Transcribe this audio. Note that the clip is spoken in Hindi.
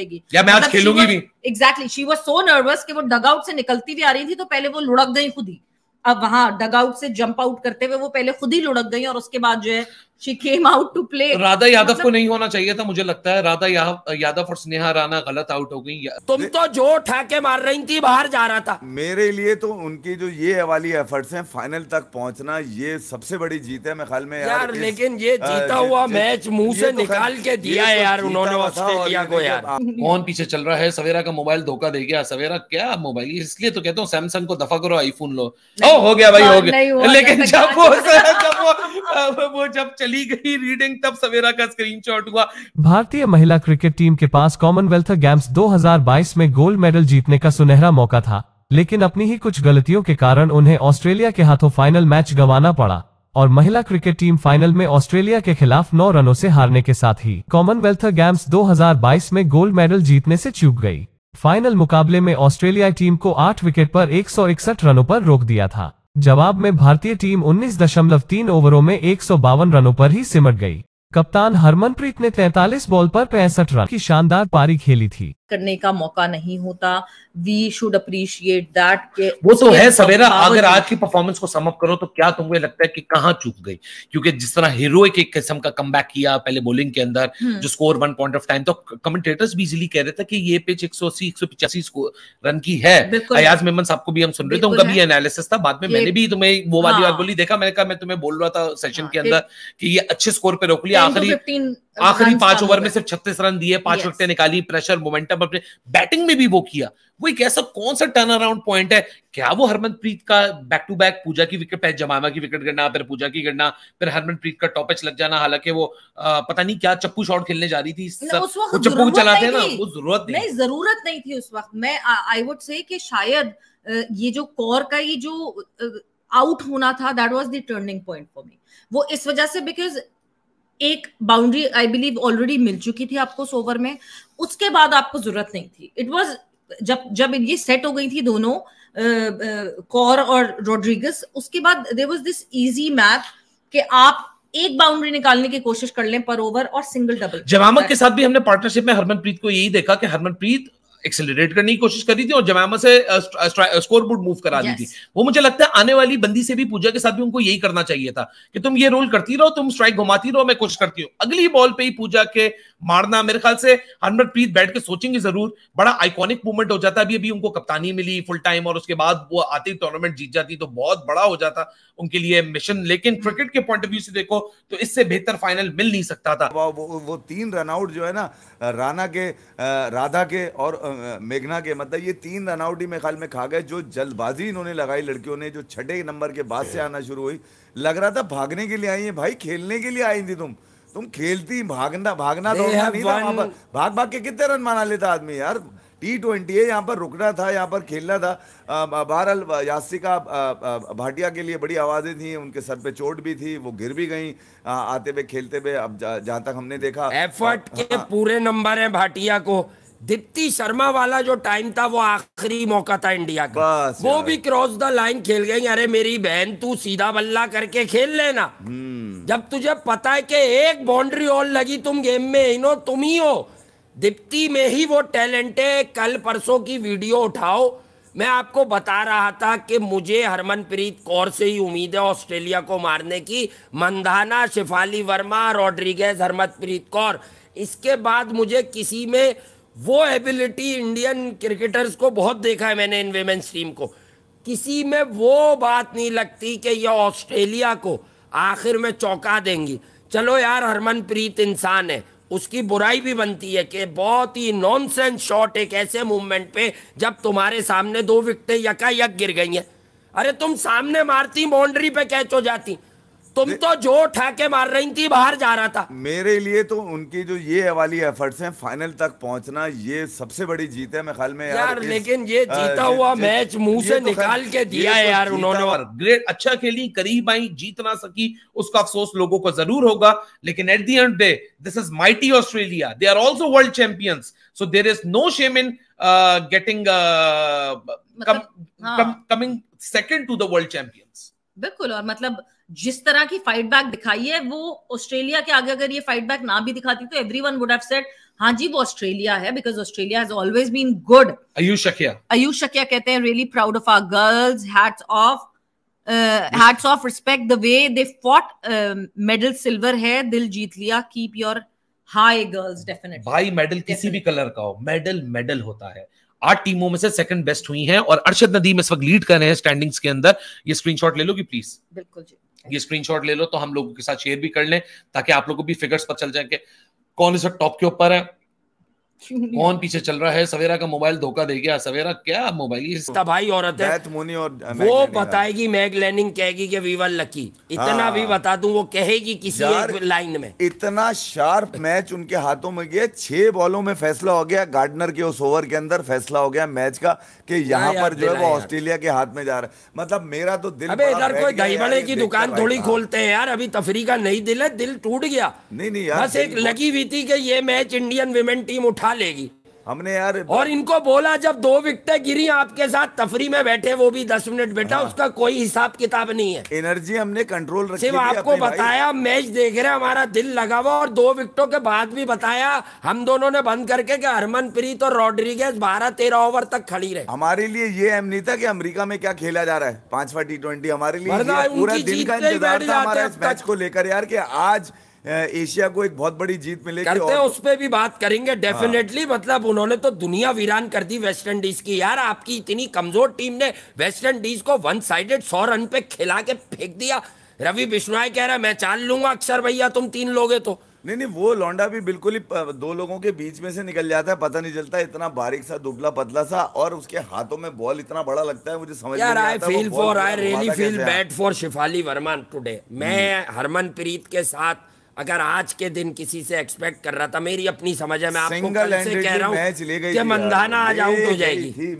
देगी या मैं आज मतलब खेलूंगी भी exactly she was so nervous कि वो डग आउट से निकलती भी आ रही थी तो पहले वो लुढ़क गई खुद ही अब वहां डग आउट से जंप आउट करते हुए वो पहले खुद ही लुढ़क गई और उसके बाद जो है she came out to play Radha Yadav मतलब... को नहीं होना चाहिए था मुझे लगता है राधा यादव और स्नेहा राणा गलत आउट हो गई तुम तो जो उठा के मार रही थी बाहर जा रहा था मेरे लिए तो उनकी जो ये वाली एफर्ट्स हैं फाइनल तक पहुंचना ये सबसे बड़ी जीत है मैं ख्याल में यार, यार इस... लेकिन ये जीता आ, हुआ मैच मुंह से तो निकाल के दिया है तो यार उन्होंने ऑस्ट्रेलिया को यार कौन पीछे चल रहा है सवेरा का मोबाइल धोखा दे गया सवेरा क्या मोबाइल इसलिए तो कहता हूँ सैमसंग को दफा करो आईफोन लो ओ हो गया भाई हो हाँ, गया लेकिन जब वो जब वो जब चली गई रीडिंग तब सवेरा का स्क्रीनशॉट हुआ भारतीय महिला क्रिकेट टीम के पास कॉमनवेल्थ गेम्स 2022 में गोल्ड मेडल जीतने का सुनहरा मौका था लेकिन अपनी ही कुछ गलतियों के कारण उन्हें ऑस्ट्रेलिया के हाथों फाइनल मैच गंवाना पड़ा और महिला क्रिकेट टीम फाइनल में ऑस्ट्रेलिया के खिलाफ नौ रनों से हारने के साथ ही कॉमनवेल्थ गेम्स 2022 में गोल्ड मेडल जीतने से चूक गई फाइनल मुकाबले में ऑस्ट्रेलिया टीम को आठ विकेट पर एक रनों पर रोक दिया था जवाब में भारतीय टीम 19.3 ओवरों में एक रनों पर ही सिमट गई कप्तान हरमनप्रीत ने 43 बॉल पर पैंसठ रन की शानदार पारी खेली थी करने का मौका नहीं होता वी शुड अप्रिशिएट दैट वो तो है सवेरा अगर आज की परफॉर्मेंस को समअप करो तो क्या तुम्हें लगता है कि कहाँ चूक गई क्योंकि जिस तरह हीरो एक किस्म का कम किया पहले बॉलिंग के अंदर हम्म। जो score one point of time तो कमेंटेटर्स भी इजिली कह रहे थे कि ये पिच एक सौ अस्सी एक सौ पिचासी रन की है अयाज मेमन साहब को भी हम सुन रहे थे उनका भी एनालिसिस था बाद में मैंने भी तुम्हें वो वाली बात हाँ। बोली देखा मैंने कहा मैं तुम्हें बोल रहा था सेशन हाँ, के अंदर कि ये अच्छे स्कोर पे रोक लिया आखिरी आखिरी पांच ओवर में सिर्फ छत्तीस रन दिए पांच विकेटें निकाली प्रेशर मोमेंटम अपने बैटिंग में भी वो किया वो एक ऐसा कौन सा टर्न अराउंड पॉइंट है क्या वो हरमनप्रीत का बैक टू बैक पूजा की विकेट पहले जमामा की विकेट गिरना फिर पूजा की गिरना फिर हरमनप्रीत का टॉप लग जाना हालांकि वो आ, पता नहीं क्या चप्पू शॉट खेलने जा रही थी चप्पू चलाते ना वो जरूरत नहीं जरूरत नहीं थी उस वक्त मैं आई वुड से कि शायद ये जो कौर का ये जो आउट होना था that was the turning point for me वो इस वजह से बिकॉज एक बाउंड्री आई बिलीव ऑलरेडी मिल चुकी थी आपको सोवर में उसके बाद आपको जरूरत नहीं थी इट वॉज जब जब ये सेट हो गई थी दोनों कौर और रोड्रिगस उसके बाद there was this easy math कि आप एक बाउंड्री निकालने की कोशिश कर लें पर ओवर और सिंगल डबल जमामक के साथ भी हमने पार्टनरशिप में हरमनप्रीत को यही देखा कि हरमनप्रीत एक्सेलरेट करने की कोशिश कर रही थी और जमामा से स्कोर बोर्ड मूव करा yes. दी थी वो मुझे लगता है आने वाली बंदी से भी पूजा के साथ भी उनको यही करना चाहिए था कि तुम ये रोल करती रहो तुम स्ट्राइक घुमाती रहो मैं कोशिश करती हूँ अगली बॉल पे ही पूजा के मारना मेरे ख्याल से प्रीत बैठ के सोचेंगे जरूर बड़ा आइकॉनिक मूवमेंट हो जाता अभी अभी उनको कप्तानी मिली फुल टाइम और उसके बाद वो आती टूर्नामेंट जीत जाती तो बहुत बड़ा हो जाता उनके लिए मिशन लेकिन क्रिकेट हम्म। के पॉइंट ऑफ व्यू से देखो तो इससे बेहतर फाइनल मिल नहीं सकता था वो वो, वो तीन रनआउट जो है ना राणा के राधा के और मेघना के मतलब ये तीन रनआउट ही मेरे ख्याल में खा गए जो जल्दबाजी इन्होंने लगाई लड़कियों ने जो छठे नंबर के बाद से आना शुरू हुई लग रहा था भागने के लिए आई है भाई खेलने के लिए आई थी तुम तुम खेलती भागना भागना दौड़ना नहीं था पर भाग भाग के कितने रन माना लेता आदमी यार टी ट्वेंटी है यहाँ पर रुकना था यहाँ पर खेलना था बहरहाल यासिका भाटिया के लिए बड़ी आवाज़ें थी उनके सर पे चोट भी थी वो गिर भी गई आते हुए खेलते हुए अब जहाँ तक हमने देखा एफर्ट के हाँ। पूरे नंबर है भाटिया को दीप्ति शर्मा वाला जो टाइम था वो आखिरी मौका था इंडिया का वो भी क्रॉस द लाइन खेल गई अरे मेरी बहन तू सीधा बल्ला करके खेल लेना हम्म। जब तुझे पता है कि एक बाउंड्री ऑल लगी तुम गेम में इनो तुम ही हो दीप्ति में ही वो टैलेंट है कल परसों की वीडियो उठाओ मैं आपको बता रहा था कि मुझे हरमनप्रीत कौर से ही उम्मीद है ऑस्ट्रेलिया को मारने की मंदाना शिफाली वर्मा रॉड्रिगेज हरमनप्रीत कौर इसके बाद मुझे किसी में वो एबिलिटी इंडियन क्रिकेटर्स को बहुत देखा है मैंने इन वेमेंस टीम को किसी में वो बात नहीं लगती कि ये ऑस्ट्रेलिया को आखिर में चौंका देंगी चलो यार हरमनप्रीत इंसान है उसकी बुराई भी बनती है कि बहुत ही नॉनसेंस शॉट एक ऐसे मूवमेंट पे जब तुम्हारे सामने दो विकटें यकायक गिर गई हैं अरे तुम सामने मारती बाउंड्री पे कैच हो जाती तुम तो जो ठाके मार रही थी बाहर जा रहा था मेरे लिए तो उनकी जो ये वाली एफर्ट्स हैं फाइनल तक पहुंचना ये सबसे बड़ी जीत है मैं ख्याल में यार, यार लेकिन ये जीता आ, हुआ मैच मुंह से तो निकाल के दिया है तो यार उन्होंने ग्रेट अच्छा खेली करीब आई जीत ना सकी उसका अफसोस लोगों को जरूर होगा लेकिन at the end day this is mighty Australia they are also world champions so there is no shame in getting coming second to the world champions बिल्कुल और मतलब जिस तरह की फाइट बैक दिखाई है वो ऑस्ट्रेलिया के आगे अगर ये फाइट बैक ना भी दिखाती तो एवरी वुड हैव सेट हाँ जी वो ऑस्ट्रेलिया है because Australia has always been good Ayush Shakya Ayush कहते हैं really proud of our girls hats off hats off respect the way they fought medal silver है दिल जीत लिया keep your high girls definitely भाई मेडल किसी भी कलर का हो मेडल मेडल होता है आठ टीमों में से सेकंड बेस्ट हुई हैं और अर्शद नदीम इस वक्त लीड कर रहे हैं स्टैंडिंग्स के अंदर ये स्क्रीनशॉट ले लो कि प्लीज बिल्कुल जी ये स्क्रीनशॉट ले लो तो हम लोगों के साथ शेयर भी कर लें ताकि आप लोगों को भी फिगर्स पर चल जाए कि कौन इस वक्त टॉप के ऊपर है कौन पीछे चल रहा है सवेरा का मोबाइल धोखा दे गया सवेरा क्या मोबाइल भाई औरत है और वो बताएगी मैग लैंडिंग कहेगी कि वीवर लकी इतना हाँ। भी बता दूं वो कहेगी किसी एक लाइन में इतना शार्प मैच उनके हाथों में गया छह बॉलों में फैसला हो गया गार्डनर के उस ओवर के अंदर फैसला हो गया मैच का कि यहाँ पर जो है वो ऑस्ट्रेलिया के हाथ में जा रहा है मतलब मेरा तो दिल अबे इधर कोई दही बड़े की दुकान थोड़ी खोलते हैं यार अभी तफरी का नहीं दिल है दिल टूट गया नहीं नहीं यार बस एक लगी हुई थी कि ये मैच इंडियन वीमेन टीम उठा लेगी हमने यार और इनको बोला जब दो विकटें गिरी आपके साथ तफरी में बैठे वो भी दस मिनट बैठा हाँ। उसका कोई हिसाब किताब नहीं है एनर्जी हमने कंट्रोल रखी सिर्फ आपको बताया मैच देख रहे हमारा दिल लगा हुआ और दो विकटों के बाद भी बताया हम दोनों ने बंद करके कि हरमनप्रीत और रॉड्रिगेज बारह तेरह ओवर तक खड़ी रहे हमारे लिए ये अहम नहीं था की अमरीका में क्या खेला जा रहा है पांचवा टी हमारे लिए पूरा दिन का इंतजार था हमारा मैच को लेकर यार आज एशिया को एक बहुत बड़ी जीत मिलेगी करते हैं उस पर भी बात करेंगे डेफिनेटली हाँ। मतलब उन्होंने तो दुनिया वीरान कर दी वेस्ट इंडीज की यार आपकी इतनी कमजोर टीम ने वेस्ट इंडीज को वन साइडेड सौ रन पे खिला के फेंक दिया रवि बिश्नोई कह रहा है मैं चाल लूंगा अक्षर भैया तुम तीन लोगे तो नहीं नहीं वो लौंडा भी बिल्कुल ही दो लोगों के बीच में से निकल जाता है पता नहीं चलता इतना बारीक सा दुबला पतला सा और उसके हाथों में बॉल इतना बड़ा लगता है मुझे समझ यार I feel for I really feel bad for Shafali Verma today मैं हरमनप्रीत के साथ अगर आज के दिन किसी से एक्सपेक्ट कर रहा था मेरी अपनी समझ है मैं आपको कल से कह रहा हूँ मंदाना आ आउट तो जाएगी